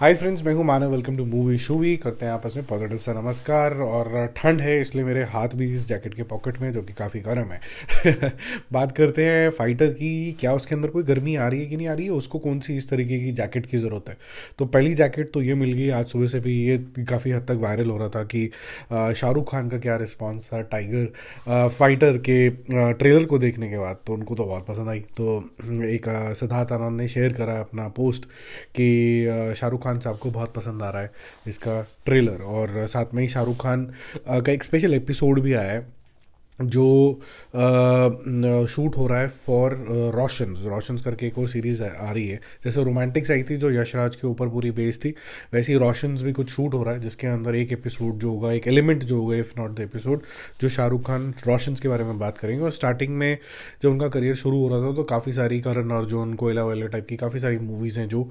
हाय friends मैं हूं Manav welcome to movie वी करते हैं आपस में पॉजिटिव सा नमस्कार और ठंड है इसलिए मेरे हाथ भी इस जैकेट के पॉकेट में जो कि काफ़ी गर्म है बात करते हैं फाइटर की क्या उसके अंदर कोई गर्मी आ रही है कि नहीं आ रही है उसको कौन सी इस तरीके की जैकेट की ज़रूरत है तो पहली जैकेट तो ये मिल गई आज सुबह से भी ये काफ़ी हद तक वायरल हो रहा था कि शाहरुख खान का क्या रिस्पॉन्स था टाइगर फाइटर के ट्रेलर को देखने के बाद तो उनको तो बहुत पसंद आई तो एक सिद्धार्थ आनंद ने शेयर करा अपना पोस्ट कि शाहरुख खान खान साहब को बहुत पसंद आ रहा है इसका ट्रेलर और साथ में ही शाहरुख खान का एक स्पेशल एपिसोड भी आया है जो शूट हो रहा है फॉर रोशन रोशन करके एक और सीरीज़ आ रही है जैसे रोमांटिक्स आई थी जो यशराज के ऊपर पूरी बेस थी वैसे ही रोशन भी कुछ शूट हो रहा है जिसके अंदर एक एपिसोड जो होगा एक एलिमेंट जो होगा इफ़ नॉट द एपिसोड जो शाहरुख खान रोशन के बारे में बात करेंगे और स्टार्टिंग में जब उनका करियर शुरू हो रहा था तो काफ़ी सारी करण अर्जुन कोयला वेला टाइप की काफ़ी सारी मूवीज़ हैं जो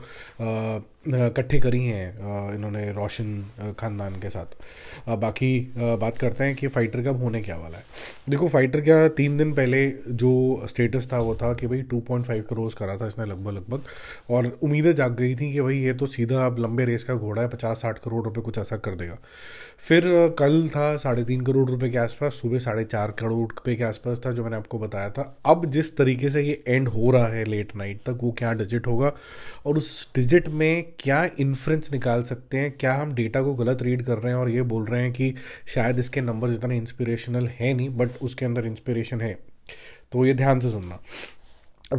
इकट्ठे करी हैं इन्होंने रोशन ख़ानदान के साथ बाकी बात करते हैं कि फ़ाइटर कब होने क्या वाला है देखो फाइटर क्या तीन दिन पहले जो स्टेटस था वो था कि भाई 2.5 करोड़ करा था इसने लगभग लगभग और उम्मीदें जाग गई थी कि भाई ये तो सीधा अब लंबे रेस का घोड़ा है पचास साठ करोड़ रुपए कुछ ऐसा कर देगा फिर कल था साढ़े तीन करोड़ रुपए के आसपास सुबह साढ़े चार करोड़ रुपये के आसपास था जो मैंने आपको बताया था अब जिस तरीके से ये एंड हो रहा है लेट नाइट तक वो क्या डिजिट होगा और उस डिजिट में क्या इन्फ्रेंस निकाल सकते हैं क्या हम डेटा को गलत रीड कर रहे हैं और ये बोल रहे हैं कि शायद इसके नंबर इतने इंस्पिरेशनल है नहीं बट उसके अंदर इंस्पिरेशन है तो ये ध्यान से सुनना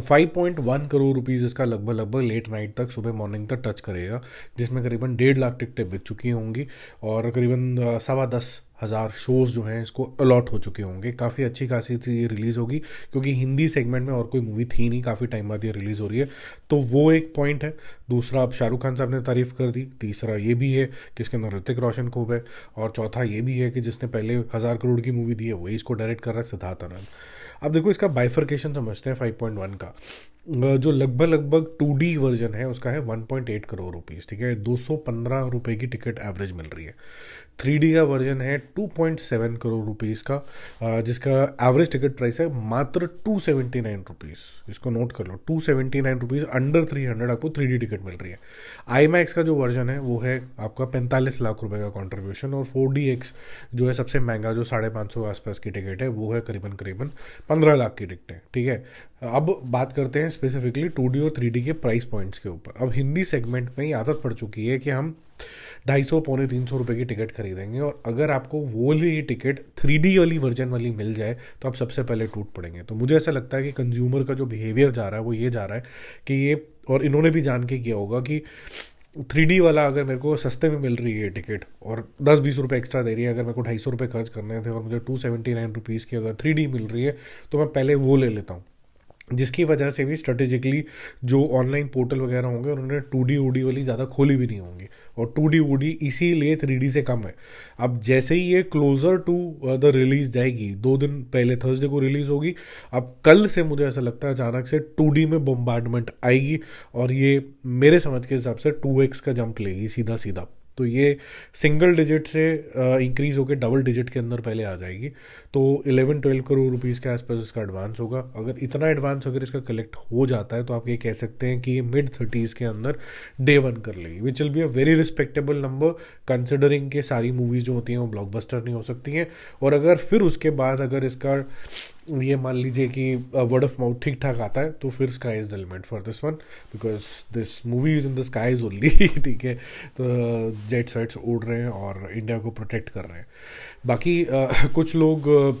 5.1 करोड़ रुपीज़ इसका लगभग लगभग लेट नाइट तक सुबह मॉर्निंग तक टच करेगा जिसमें करीबन डेढ़ लाख टिकटें बिक चुकी होंगी और करीबन सवा दस हज़ार शोज़ जो हैं इसको अलॉट हो चुके होंगे काफ़ी अच्छी खासी ये रिलीज़ होगी क्योंकि हिंदी सेगमेंट में और कोई मूवी थी नहीं काफ़ी टाइम बाद ये रिलीज़ हो रही है तो वो एक पॉइंट है दूसरा अब शाहरुख खान साहब ने तारीफ़ कर दी तीसरा ये भी है कि इसके अंदर ऋतिक रोशन खूब है और चौथा ये भी है कि जिसने पहले हज़ार करोड़ की मूवी दी है वही इसको डायरेक्ट कर रहा है सिद्धार्थ आनंद अब देखो इसका बाइफर्केशन समझते हैं वन का जो लगभग लगभग टू डी वर्जन है उसका है एट करोड़ रुपीज़ ठीक है दो सौ पंद्रह की टिकट एवरेज मिल रही है थ्री डी का वर्जन है two point seven crore rupees का जिसका एवरेज टिकट प्राइस है मात्र टू सेवेंटी नाइन रुपीज़ इसको नोट कर लो two seventy nine rupees under three hundred आपको थ्री डी टिकट मिल रही है आई मैक्स का जो वर्जन है वो है आपका पैंतालीस लाख रुपये का कॉन्ट्रीब्यूशन और फोर डी जो है सबसे महंगा जो साढ़े पाँच सौ आसपास की टिकट है वो है करीबन करीबन पंद्रह लाख की टिकटें ठीक है अब बात करते हैं स्पेसिफिकली टू डी और थ्री डी के प्राइस पॉइंट्स के ऊपर अब हिंदी सेगमेंट में ही आदत पड़ चुकी है कि हम ढाई सौ पौने तीन सौ रुपये की टिकट खरीदेंगे और अगर आपको वो ही टिकट थ्री डी वाली वर्जन वाली मिल जाए तो आप सबसे पहले टूट पड़ेंगे तो मुझे ऐसा लगता है कि कंज्यूमर का जो बिहेवियर जा रहा है वो ये जा रहा है कि ये और इन्होंने भी जान के किया होगा कि थ्री वाला अगर मेरे को सस्ते में मिल रही है टिकट और दस बीस रुपये एक्स्ट्रा दे रही है अगर मेरे को ढाई सौ रुपये खर्च करने थे और मुझे टू सेवेंटी नाइन रुपीज़ की अगर थ्री मिल रही है तो मैं पहले वो ले लेता हूँ जिसकी वजह से भी स्ट्रेटेजिकली जो ऑनलाइन पोर्टल वगैरह होंगे उन्होंने टू डी वूडी वाली ज़्यादा खोली भी नहीं होंगी और टू डी इसी इसीलिए थ्री डी से कम है अब जैसे ही ये क्लोज़र टू द रिलीज़ जाएगी दो दिन पहले थर्सडे को रिलीज़ होगी अब कल से मुझे ऐसा लगता है अचानक से टू डी में बम्बार्डमेंट आएगी और ये मेरे समझ के हिसाब से टू एक्स का जंप लेगी सीधा सीधा तो ये सिंगल डिजिट से इंक्रीज होकर डबल डिजिट के अंदर पहले आ जाएगी तो 11 12 करोड़ रुपीज़ के आसपास इसका एडवांस होगा अगर इतना एडवांस अगर इसका कलेक्ट हो जाता है तो आप ये कह सकते हैं कि ये मिड थर्टीज़ के अंदर डे वन कर लेगी which will be a very respectable number considering के सारी मूवीज़ जो होती हैं वो ब्लॉकबस्टर नहीं हो सकती हैं और अगर फिर उसके बाद अगर इसका ये मान लीजिए कि वर्ड ऑफ माउथ ठीक ठाक आता है तो फिर sky is the limit for this one because this movie is in the sky is only ठीक है तो जेट्स uh, वेट्स उड़ रहे हैं और इंडिया को प्रोटेक्ट कर रहे हैं बाकी uh, कुछ लोग uh,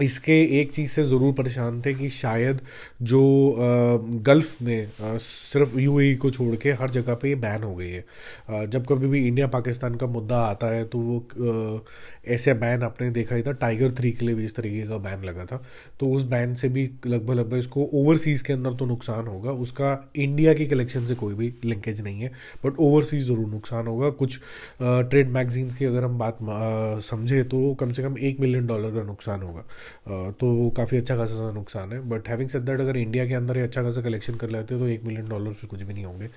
इसके एक चीज़ से ज़रूर परेशान थे कि शायद जो गल्फ़ में सिर्फ यूएई e को छोड़ के हर जगह पे ये बैन हो गई है जब कभी भी इंडिया पाकिस्तान का मुद्दा आता है तो वो ऐसे बैन आपने देखा ही था टाइगर थ्री के लिए भी इस तरीके का बैन लगा था तो उस बैन से भी लगभग लगभग इसको ओवरसीज़ के अंदर तो नुकसान होगा उसका इंडिया की कलेक्शन से कोई भी लिंकेज नहीं है बट ओवरसीज़ ज़रूर नुकसान होगा कुछ ट्रेड मैगजीन्स की अगर हम बात समझे तो कम से कम एक मिलियन डॉलर का नुकसान होगा तो काफ़ी अच्छा खासा नुकसान है बट हैविंग सेट दैट अगर इंडिया के अंदर ही अच्छा खासा कलेक्शन कर लेते तो एक मिलियन डॉलर से कुछ भी नहीं होंगे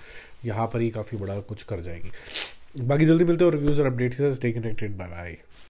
यहाँ पर ही काफ़ी बड़ा कुछ कर जाएगी बाकी जल्दी मिलते हैं रिव्यूज़ और updates stay connected bye bye